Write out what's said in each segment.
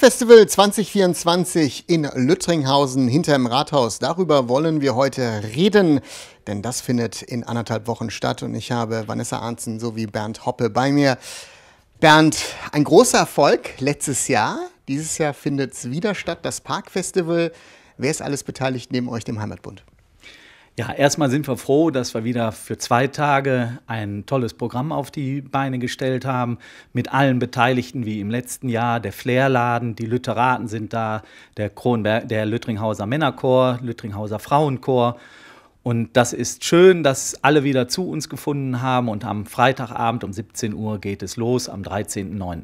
Bergfestival 2024 in Lüttringhausen hinterm Rathaus. Darüber wollen wir heute reden, denn das findet in anderthalb Wochen statt und ich habe Vanessa Arnzen sowie Bernd Hoppe bei mir. Bernd, ein großer Erfolg letztes Jahr. Dieses Jahr findet es wieder statt, das Parkfestival. Wer ist alles beteiligt neben euch, dem Heimatbund? Ja, erstmal sind wir froh, dass wir wieder für zwei Tage ein tolles Programm auf die Beine gestellt haben, mit allen Beteiligten wie im letzten Jahr. Der Flairladen, die Lütteraten sind da, der, Kronber der Lüttringhauser Männerchor, Lüttringhauser Frauenchor. Und das ist schön, dass alle wieder zu uns gefunden haben. Und am Freitagabend um 17 Uhr geht es los, am 13.09.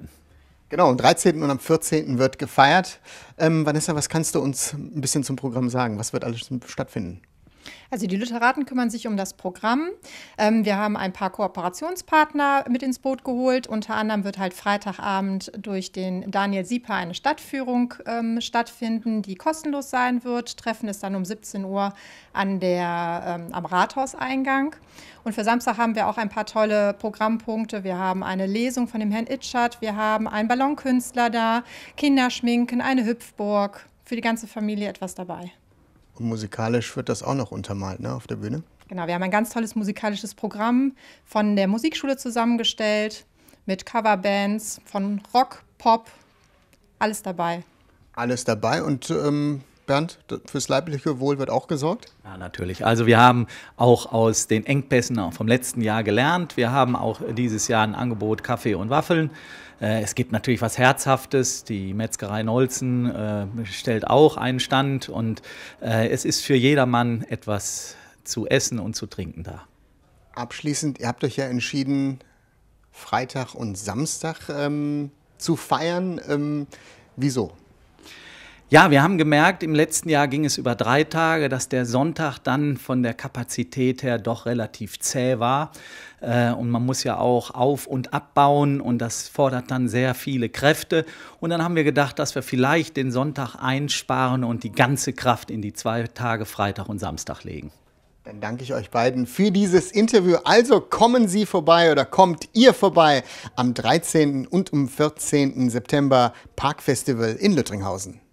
Genau, am 13. und am 14. wird gefeiert. Ähm, Vanessa, was kannst du uns ein bisschen zum Programm sagen? Was wird alles stattfinden? Also die Literaten kümmern sich um das Programm. Ähm, wir haben ein paar Kooperationspartner mit ins Boot geholt. Unter anderem wird halt Freitagabend durch den Daniel Sieper eine Stadtführung ähm, stattfinden, die kostenlos sein wird. Treffen ist dann um 17 Uhr an der, ähm, am Rathauseingang. Und für Samstag haben wir auch ein paar tolle Programmpunkte. Wir haben eine Lesung von dem Herrn Itschert, wir haben einen Ballonkünstler da, Kinderschminken, eine Hüpfburg. Für die ganze Familie etwas dabei. Und musikalisch wird das auch noch untermalt, ne, auf der Bühne? Genau, wir haben ein ganz tolles musikalisches Programm von der Musikschule zusammengestellt mit Coverbands von Rock, Pop, alles dabei. Alles dabei und ähm, Bernd, fürs leibliche Wohl wird auch gesorgt? Ja, natürlich. Also wir haben auch aus den Engpässen vom letzten Jahr gelernt. Wir haben auch dieses Jahr ein Angebot Kaffee und Waffeln. Äh, es gibt natürlich was Herzhaftes. Die Metzgerei Nolzen äh, stellt auch einen Stand und äh, es ist für jedermann etwas zu essen und zu trinken da. Abschließend, ihr habt euch ja entschieden, Freitag und Samstag ähm, zu feiern. Ähm, wieso? Ja, wir haben gemerkt, im letzten Jahr ging es über drei Tage, dass der Sonntag dann von der Kapazität her doch relativ zäh war. Äh, und man muss ja auch auf- und abbauen und das fordert dann sehr viele Kräfte. Und dann haben wir gedacht, dass wir vielleicht den Sonntag einsparen und die ganze Kraft in die zwei Tage Freitag und Samstag legen. Dann danke ich euch beiden für dieses Interview. Also kommen Sie vorbei oder kommt ihr vorbei am 13. und am 14. September Parkfestival in Lüttringhausen.